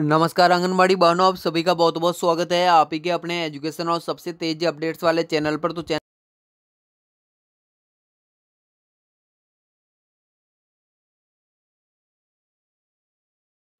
नमस्कार आंगनबाड़ी बहनों आप सभी का बहुत बहुत स्वागत है आप ही के अपने एजुकेशन और सबसे तेज अपडेट्स वाले चैनल पर तो चैनल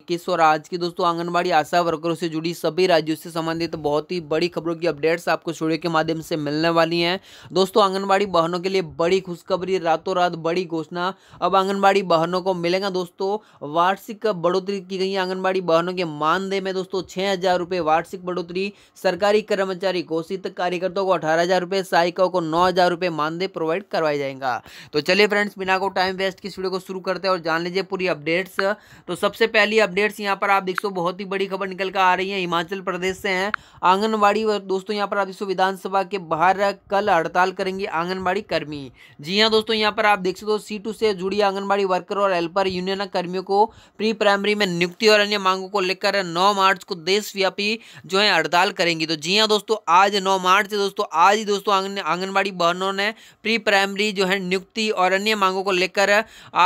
इक्कीस और आज की दोस्तों आंगनबाड़ी आशा वर्करों से जुड़ी सभी राज्यों से संबंधित बहुत ही बड़ी खबरों की अपडेट्स आपको स्टूडियो के माध्यम से मिलने वाली हैं दोस्तों आंगनबाड़ी बहनों के लिए बड़ी खुशखबरी रातों रात बड़ी घोषणा अब आंगनबाड़ी बहनों को मिलेगा दोस्तों वार्षिक बढ़ोतरी की गई आंगनबाड़ी बहनों के मानदेय में दोस्तों छः वार्षिक बढ़ोतरी सरकारी कर्मचारी घोषित कार्यकर्ताओं को अठारह हज़ार रुपये सहायिकाओं को नौ हज़ार मानदेय प्रोवाइड करवाया जाएगा तो चलिए फ्रेंड्स बिना को टाइम वेस्ट की स्टूडियो को शुरू करते हैं और जान लीजिए पूरी अपडेट्स तो सबसे पहली अपडेट्स यहाँ पर आप देख सो बहुत ही बड़ी खबर निकल कर आ रही है हिमाचल प्रदेश से हैं आंगनबाड़ी दोस्तों यहाँ पर आप देख सो विधानसभा के बाहर कल हड़ताल करेंगे आंगनबाड़ी कर्मी जी हाँ दोस्तों यहाँ पर आप देख सो सी टू से जुड़ी आंगनबाड़ी वर्कर और हेल्पर यूनियन कर्मियों को प्री प्राइमरी में नियुक्ति और अन्य मांगों को लेकर नौ मार्च को देशव्यापी जो है हड़ताल करेंगी तो जी हाँ दोस्तों आज नौ मार्च है दोस्तों आज ही दोस्तों आंगनबाड़ी बहनों ने प्री प्राइमरी जो है नियुक्ति और अन्य मांगों को लेकर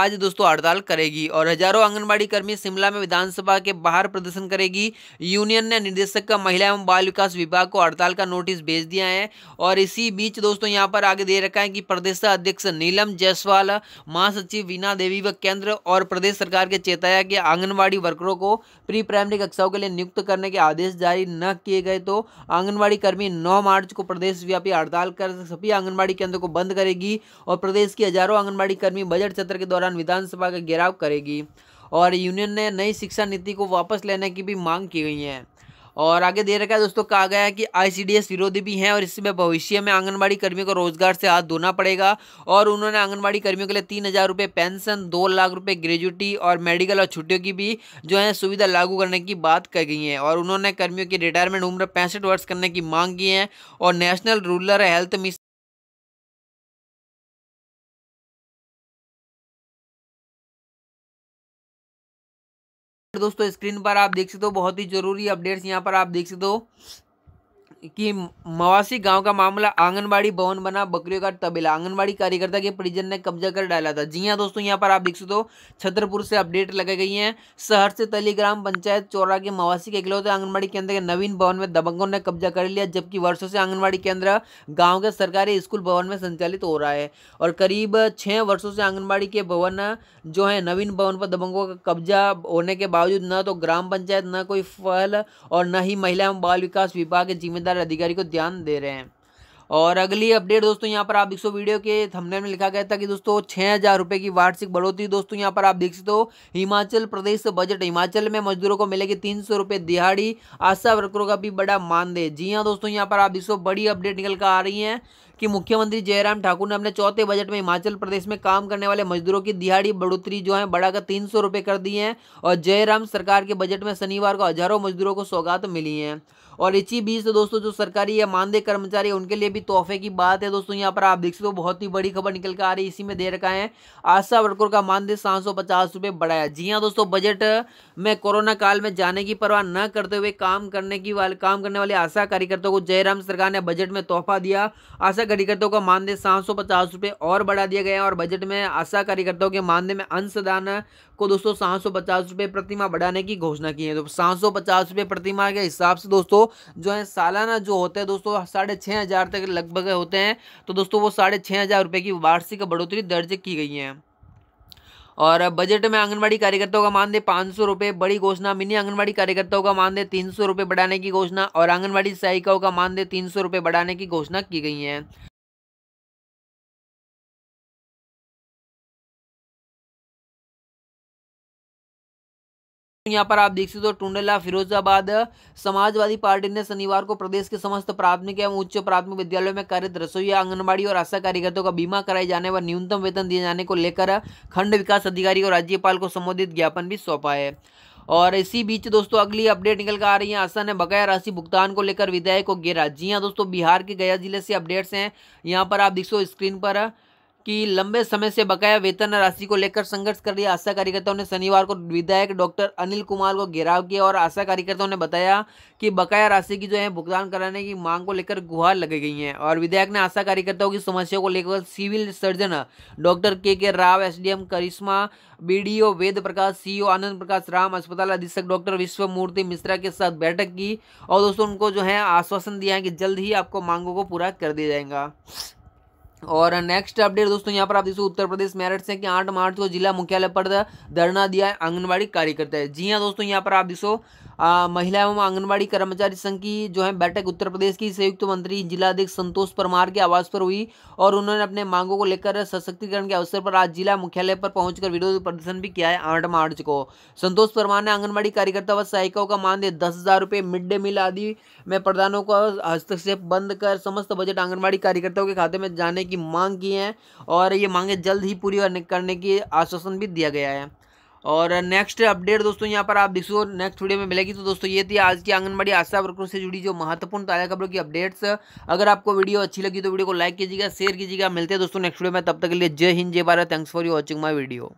आज दोस्तों हड़ताल करेगी और हजारों आंगनबाड़ी कर्मी शिमला में विधान विधानसभा के बाहर प्रदर्शन करेगी यूनियन ने निदेशक का महिला एवं बाल विकास विभाग को हड़ताल का नोटिस भेज दिया है और इसी बीच दोस्तों यहाँ पर आगे दे रखा है कि प्रदेश अध्यक्ष नीलम जायसवाल महासचिव वीना देवी व केंद्र और प्रदेश सरकार के चेताया कि आंगनबाड़ी वर्करों को प्री प्राइमरी कक्षाओं के लिए नियुक्त करने के आदेश जारी न किए गए तो आंगनबाड़ी कर्मी नौ मार्च को प्रदेशव्यापी हड़ताल कर सभी आंगनबाड़ी केंद्रों को बंद करेगी और प्रदेश की हजारों आंगनबाड़ी कर्मी बजट सत्र के दौरान विधानसभा का घेराव करेगी और यूनियन ने नई शिक्षा नीति को वापस लेने की भी मांग की गई है और आगे दे रखा है दोस्तों कहा गया है कि आई विरोधी भी हैं और इसमें भविष्य में आंगनबाड़ी कर्मियों को रोजगार से हाथ धोना पड़ेगा और उन्होंने आंगनबाड़ी कर्मियों के लिए तीन हज़ार रुपये पेंशन दो लाख रुपये ग्रेजुटी और मेडिकल और छुट्टियों की भी जो है सुविधा लागू करने की बात कही गई है और उन्होंने कर्मियों की रिटायरमेंट उम्र पैंसठ वर्ष करने की मांग की है और नेशनल रूरल हेल्थ मिशन दोस्तों स्क्रीन पर आप देख सकते हो बहुत ही जरूरी अपडेट्स यहाँ पर आप देख सकते हो कि मवासी गांव का मामला आंगनबाड़ी भवन बना बकरियों का तबेला आंगनबाड़ी कार्यकर्ता के परिजन ने कब्जा कर डाला था जी हाँ दोस्तों यहाँ पर आप देख सकते हो छतरपुर से अपडेट लगाई गई है शहर से तली ग्राम पंचायत चौरा के मवासी के इकलौते आंगनबाड़ी केंद्र के नवीन भवन में दबंगों ने कब्जा कर लिया जबकि वर्षों से आंगनबाड़ी केंद्र गाँव के सरकारी स्कूल भवन में संचालित हो रहा है और करीब छः वर्षों से आंगनबाड़ी के भवन जो है नवीन भवन पर दबंगों का कब्जा होने के बावजूद न तो ग्राम पंचायत न कोई फल और न ही महिला एवं बाल विकास विभाग के जिम्मेदार जिम्मेदार अधिकारी को ध्यान दे रहे हैं और अगली अपडेट दोस्तों यहाँ पर आप देख सो वीडियो के थंबनेल में लिखा गया था कि दोस्तों छः हज़ार रुपये की वार्षिक बढ़ोतरी दोस्तों यहाँ पर आप देख सकते हो हिमाचल प्रदेश बजट हिमाचल में मजदूरों को मिलेगी तीन सौ रुपये दिहाड़ी आशा वर्करों का भी बड़ा मानदेय जी हाँ दोस्तों यहाँ पर आप देख सो बड़ी अपडेट निकल कर आ रही है कि मुख्यमंत्री जयराम ठाकुर ने अपने चौथे बजट में हिमाचल प्रदेश में काम करने वाले मजदूरों की दिहाड़ी बढ़ोतरी जो है बढ़ाकर तीन सौ रुपये कर दी है और जयराम सरकार के बजट में शनिवार को हजारों मजदूरों को सौगात मिली है और इसी बीच तो दोस्तों जो सरकारी या मानदेय कर्मचारी उनके लिए भी तोहफे की बात है दोस्तों यहाँ पर आप देख सकते हो बहुत ही बड़ी खबर निकल कर आ रही है इसी में दे रखा है आशा वर्कर का मानदेय सात सौ पचास रुपये बढ़ाया जी हाँ दोस्तों बजट में कोरोना काल में जाने की परवाह न करते हुए काम करने की वाले काम करने वाले आशा कार्यकर्ताओं को जयराम सरकार ने बजट में तोहफा दिया आशा कार्यकर्ताओं का मानदेय सात सौ पचास रुपये और बढ़ा दिया गया और बजट में आशा कार्यकर्ताओं के मानदेय में अंशदान को दोस्तों सात सौ पचास रुपये प्रतिमा बढ़ाने की घोषणा की है तो सात सौ पचास रुपये प्रतिमा के हिसाब से दोस्तों जो है सालाना जो होते हैं दोस्तों साढ़े छः हज़ार तक लगभग होते हैं तो दोस्तों वो साढ़े छः हज़ार रुपये की वार्षिक बढ़ोतरी दर्ज की गई है और बजट में आंगनबाड़ी कार्यकर्ताओं का मानदेय पाँच सौ रुपये बड़ी घोषणा मिनी आंगनबाड़ी कार्यकर्ताओं का मानदेय तीन सौ रुपये बढ़ाने की घोषणा और आंगनबाड़ी सहायिकाओं का मानदेय तीन सौ रुपये बढ़ाने की घोषणा की गई है यहाँ पर आप देख सकते हो टुंडला फिरोजाबाद समाजवादी पार्टी ने शनिवार को प्रदेश के समस्त प्राथमिक एवं उच्च प्राथमिक विद्यालयों में कार्यरत रसोई आंगनबाड़ी और आशा कार्यकर्ताओं का बीमा कराए जाने व न्यूनतम वेतन दिए जाने को लेकर खंड विकास अधिकारी और राज्यपाल को संबोधित ज्ञापन भी सौंपा है और इसी बीच दोस्तों अगली अपडेट निकल कर आ रही है आशा ने बकाया राशि भुगतान को लेकर विधायक को घेरा जी हाँ दोस्तों बिहार के गया जिले से अपडेट्स हैं यहाँ पर आप देख सो स्क्रीन पर कि लंबे समय से बकाया वेतन राशि को लेकर संघर्ष कर रही आशा कार्यकर्ताओं ने शनिवार को विधायक डॉक्टर अनिल कुमार को घेराव किया और आशा कार्यकर्ताओं ने बताया कि बकाया राशि की जो है भुगतान कराने की मांग को लेकर गुहार लगाई गई है और विधायक ने आशा कार्यकर्ताओं की समस्याओं को लेकर civil surgeon doctor K K Rao S Karishma B Ved Prakash C Anand Prakash Ram अस्पताल अधीक्षक डॉक्टर विश्वमूर्ति मिश्रा के साथ बैठक की और दोस्तों उनको जो है आश्वासन दिया है कि जल्द ही आपको मांगों को पूरा कर दिया जाएगा और नेक्स्ट अपडेट दोस्तों यहाँ पर आप देखो उत्तर प्रदेश मेरठ से कि आठ मार्च को जिला मुख्यालय पर धरना दिया है आंगनबाड़ी कार्यकर्ता है जी हाँ दोस्तों यहाँ पर आप देखो महिला एवं आंगनबाड़ी कर्मचारी संघ की जो है बैठक उत्तर प्रदेश की संयुक्त मंत्री जिलाध्यक्ष संतोष परमार के आवास पर हुई और उन्होंने अपने मांगों को लेकर सशक्तिकरण के अवसर पर आज जिला मुख्यालय पर पहुंचकर विरोध प्रदर्शन भी किया है आठ मार्च को संतोष परमार ने आंगनबाड़ी कार्यकर्ता व सहायिकाओं का मानदेय दस हजार रुपये मिड डे मील आदि में प्रदानों का हस्तक्षेप बंद कर समस्त बजट आंगनबाड़ी कार्यकर्ताओं के खाते में जाने की मांग की है और ये मांगे जल्द ही पूरी करने की आश्वासन भी दिया गया है और नेक्स्ट अपडेट दोस्तों यहाँ पर आप देख सको नेक्स्ट वीडियो में मिलेगी तो दोस्तों ये थी आज की आंगनबाड़ी आशा वर्करों से जुड़ी जो महत्वपूर्ण ताज़ा खबरों की अपडेट्स अगर आपको वीडियो अच्छी लगी तो वीडियो को लाइक कीजिएगा शेयर कीजिएगा मिलते हैं दोस्तों नेक्स्ट वीडियो में तब तक के लिए Jai Hind Jai Bharat thanks for you watching my video